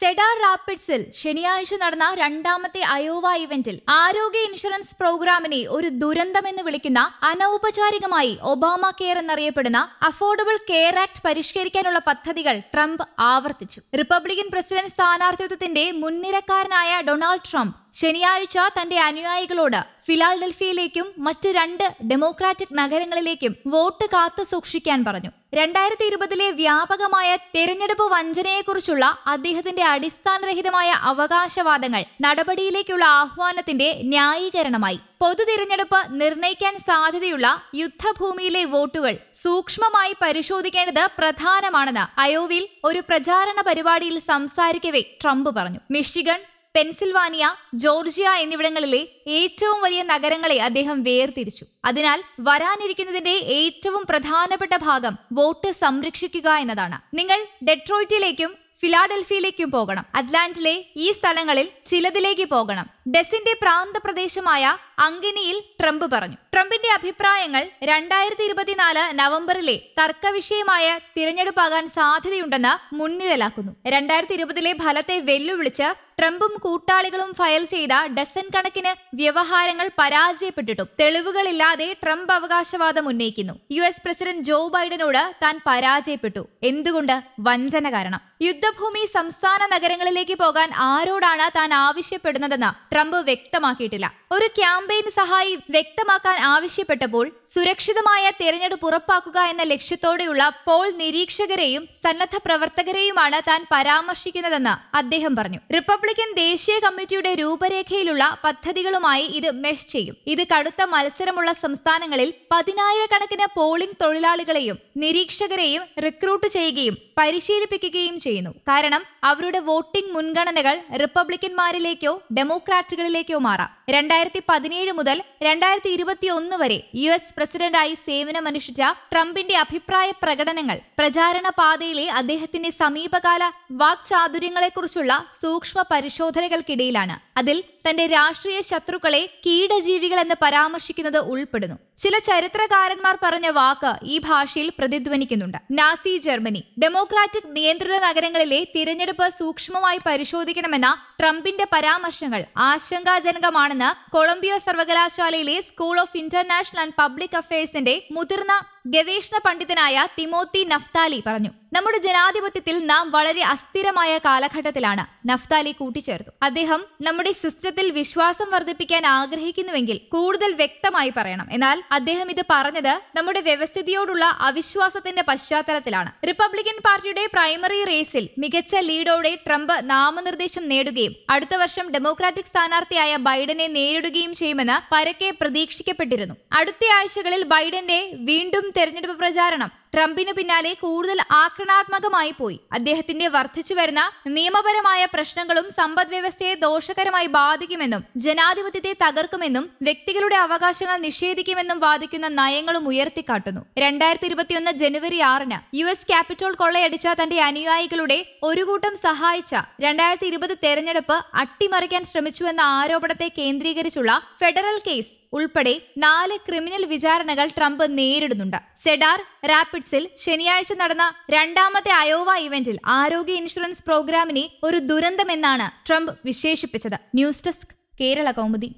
cedar റാപ്പിഡ്സിൽ ശനിയാഴ്ച നടന്ന രണ്ടാമത്തെ അയോവ ഇവന്റിൽ ആരോഗ്യ ഇൻഷുറൻസ് പ്രോഗ്രാമിനെ ഒരു ദുരന്തമെന്ന് വിളിക്കുന്ന അനൗപചാരികമായി ഒബാമ കെയർ എന്നറിയപ്പെടുന്ന അഫോർഡബിൾ കെയർ ആക്ട് പരിഷ്കരിക്കാനുള്ള പദ്ധതികൾ ട്രംപ് ആവർത്തിച്ചു റിപ്പബ്ലിക്കൻ പ്രസിഡന്റ് സ്ഥാനാർത്ഥിത്വത്തിന്റെ മുൻനിരക്കാരനായ ഡൊണാൾഡ് ട്രംപ് ശനിയാഴ്ച തന്റെ അനുയായികളോട് ഫിലാഡൽഫിയയിലേക്കും മറ്റ് രണ്ട് ഡെമോക്രാറ്റിക് നഗരങ്ങളിലേക്കും വോട്ട് കാത്തു സൂക്ഷിക്കാൻ പറഞ്ഞു രണ്ടായിരത്തി ഇരുപതിലെ വ്യാപകമായ തെരഞ്ഞെടുപ്പ് വഞ്ചനയെക്കുറിച്ചുള്ള അദ്ദേഹത്തിന്റെ അടിസ്ഥാനരഹിതമായ അവകാശവാദങ്ങൾ നടപടിയിലേക്കുള്ള ആഹ്വാനത്തിന്റെ ന്യായീകരണമായി പൊതു തിരഞ്ഞെടുപ്പ് നിർണയിക്കാൻ സാധ്യതയുള്ള യുദ്ധഭൂമിയിലെ വോട്ടുകൾ സൂക്ഷ്മമായി പരിശോധിക്കേണ്ടത് പ്രധാനമാണെന്ന് അയോവിൽ ഒരു പ്രചാരണ പരിപാടിയിൽ സംസാരിക്കവേ ട്രംപ് പറഞ്ഞു മിഷിഗൺ പെൻസിൽവാനിയ ജോർജിയ എന്നിവിടങ്ങളിലെ ഏറ്റവും വലിയ നഗരങ്ങളെ അദ്ദേഹം വേർതിരിച്ചു അതിനാൽ വരാനിരിക്കുന്നതിന്റെ ഏറ്റവും പ്രധാനപ്പെട്ട ഭാഗം വോട്ട് സംരക്ഷിക്കുക എന്നതാണ് നിങ്ങൾ ഡെട്രോയിറ്റിലേക്കും ഫിലാഡൽഫിയയിലേക്കും പോകണം അറ്റ്ലാന്റിലെ ഈ സ്ഥലങ്ങളിൽ ചിലതിലേക്ക് പോകണം ഡെസിന്റെ പ്രാന്തപ്രദേശമായ അങ്കിനിയിൽ ട്രംപ് പറഞ്ഞു ട്രംപിന്റെ അഭിപ്രായങ്ങൾ രണ്ടായിരത്തി ഇരുപത്തിനാല് നവംബറിലെ തർക്കവിഷയമായ തിരഞ്ഞെടുപ്പാകാൻ സാധ്യതയുണ്ടെന്ന് മുൻനിഴലാക്കുന്നു രണ്ടായിരത്തി ഇരുപതിലെ ഫലത്തെ വെല്ലുവിളിച്ച് ട്രംപും കൂട്ടാളികളും ഫയൽ ചെയ്ത ഡസൻ കണക്കിന് വ്യവഹാരങ്ങൾ പരാജയപ്പെട്ടിട്ടും തെളിവുകളില്ലാതെ ട്രംപ് അവകാശവാദം ഉന്നയിക്കുന്നു യു എസ് പ്രസിഡന്റ് ജോ ബൈഡനോട് താൻ പരാജയപ്പെട്ടു എന്തുകൊണ്ട് വഞ്ചന കാരണം യുദ്ധഭൂമി സംസ്ഥാന നഗരങ്ങളിലേക്ക് പോകാൻ ആരോടാണ് താൻ ആവശ്യപ്പെടുന്നതെന്ന് ട്രംപ് വ്യക്തമാക്കിയിട്ടില്ല ഒരു ക്യാമ്പയിൻ സഹായി വ്യക്തമാക്കാൻ ആവശ്യപ്പെട്ടപ്പോൾ സുരക്ഷിതമായ തെരഞ്ഞെടുപ്പ് ഉറപ്പാക്കുക എന്ന ലക്ഷ്യത്തോടെയുള്ള പോൾ നിരീക്ഷകരെയും സന്നദ്ധ പ്രവർത്തകരെയുമാണ് താൻ പരാമർശിക്കുന്നതെന്ന് അദ്ദേഹം പറഞ്ഞു റിപ്പബ്ലിക് റിപ്പബ്ലിക്കൻ ദേശീയ കമ്മിറ്റിയുടെ രൂപരേഖയിലുള്ള പദ്ധതികളുമായി ഇത് മെഷ് ചെയ്യും ഇത് കടുത്ത മത്സരമുള്ള സംസ്ഥാനങ്ങളിൽ പതിനായിരക്കണക്കിന് പോളിംഗ് തൊഴിലാളികളെയും നിരീക്ഷകരെയും റിക്രൂട്ട് ചെയ്യുകയും പരിശീലിപ്പിക്കുകയും ചെയ്യുന്നു കാരണം അവരുടെ വോട്ടിംഗ് മുൻഗണനകൾ റിപ്പബ്ലിക്കന്മാരിലേക്കോ ഡെമോക്രാറ്റുകളിലേക്കോ മാറാം രണ്ടായിരത്തി പതിനേഴ് മുതൽ രണ്ടായിരത്തി ഇരുപത്തിയൊന്ന് വരെ യു എസ് പ്രസിഡന്റായി സേവനമനുഷ്ഠിച്ച ട്രംപിന്റെ അഭിപ്രായ പ്രകടനങ്ങൾ പ്രചാരണ പാതയിലെ അദ്ദേഹത്തിന്റെ സമീപകാല വാക്ചാതുര്യങ്ങളെക്കുറിച്ചുള്ള സൂക്ഷ്മ പരിശോധനകൾക്കിടയിലാണ് അതിൽ തന്റെ രാഷ്ട്രീയ ശത്രുക്കളെ കീടജീവികൾ എന്ന് പരാമർശിക്കുന്നത് ഉൾപ്പെടുന്നു ചില ചരിത്രകാരന്മാർ പറഞ്ഞ വാക്ക് ഈ ഭാഷയിൽ പ്രതിധ്വനിക്കുന്നുണ്ട് നാസി ജർമ്മനി ഡെമോക്രാറ്റിക് നിയന്ത്രിത നഗരങ്ങളിലെ തിരഞ്ഞെടുപ്പ് സൂക്ഷ്മമായി പരിശോധിക്കണമെന്ന ട്രംപിന്റെ പരാമർശങ്ങൾ ആശങ്കാജനകമാണെന്ന് കൊളംബിയ സർവകലാശാലയിലെ school of international and public അഫയേഴ്സിന്റെ മുതിർന്ന ഗവേഷണ പണ്ഡിതനായ തിമോത്തി നഫ്താലി പറഞ്ഞു നമ്മുടെ ജനാധിപത്യത്തിൽ നാം വളരെ അസ്ഥിരമായ കാലഘട്ടത്തിലാണ് നഫ്താലി കൂട്ടിച്ചേർത്തു അദ്ദേഹം നമ്മുടെ സിസ്റ്റത്തിൽ വിശ്വാസം വർദ്ധിപ്പിക്കാൻ ആഗ്രഹിക്കുന്നുവെങ്കിൽ കൂടുതൽ വ്യക്തമായി പറയണം എന്നാൽ അദ്ദേഹം ഇത് പറഞ്ഞത് നമ്മുടെ വ്യവസ്ഥിതിയോടുള്ള അവിശ്വാസത്തിന്റെ പശ്ചാത്തലത്തിലാണ് റിപ്പബ്ലിക്കൻ പാർട്ടിയുടെ പ്രൈമറി റേസിൽ മികച്ച ലീഡോടെ ട്രംപ് നാമനിർദ്ദേശം നേടുകയും അടുത്ത വർഷം ഡെമോക്രാറ്റിക് സ്ഥാനാർത്ഥിയായ ബൈഡനെ നേരിടുകയും ചെയ്യുമെന്ന് പരക്കെ പ്രതീക്ഷിക്കപ്പെട്ടിരുന്നു അടുത്ത ആഴ്ചകളിൽ ബൈഡന്റെ വീണ്ടും തെരഞ്ഞെടുപ്പ് പ്രചാരണം ട്രംപിനു പിന്നാലെ കൂടുതൽ ആക്രമണാത്മകമായി പോയി അദ്ദേഹത്തിന്റെ വർദ്ധിച്ചു വരുന്ന നിയമപരമായ പ്രശ്നങ്ങളും സമ്പദ്വ്യവസ്ഥയെ ദോഷകരമായി ബാധിക്കുമെന്നും ജനാധിപത്യത്തെ തകർക്കുമെന്നും വ്യക്തികളുടെ അവകാശങ്ങൾ നിഷേധിക്കുമെന്നും വാദിക്കുന്ന നയങ്ങളും ഉയർത്തിക്കാട്ടുന്നു രണ്ടായിരത്തി ഇരുപത്തിയൊന്ന് ജനുവരി ആറിന് യു എസ് ക്യാപിറ്റോൾ കൊള്ളയടിച്ച തന്റെ അനുയായികളുടെ ഒരു കൂട്ടം സഹായിച്ച രണ്ടായിരത്തി ഇരുപത് തെരഞ്ഞെടുപ്പ് അട്ടിമറിക്കാൻ ശ്രമിച്ചുവെന്ന ആരോപണത്തെ കേന്ദ്രീകരിച്ചുള്ള ഫെഡറൽ കേസ് ഉൾപ്പെടെ നാല് ക്രിമിനൽ വിചാരണകൾ ട്രംപ് നേരിടുന്നുണ്ട് സെഡാർ റാപ്പിഡ് റാപ്പിഡ്സിൽ ശനിയാഴ്ച നടന്ന രണ്ടാമത്തെ അയോവ ഇവന്റിൽ ആരോഗ്യ ഇൻഷുറൻസ് പ്രോഗ്രാമിനെ ഒരു ദുരന്തമെന്നാണ് ട്രംപ് വിശേഷിപ്പിച്ചത് ന്യൂസ് ഡെസ്ക് കേരള കൗമുദി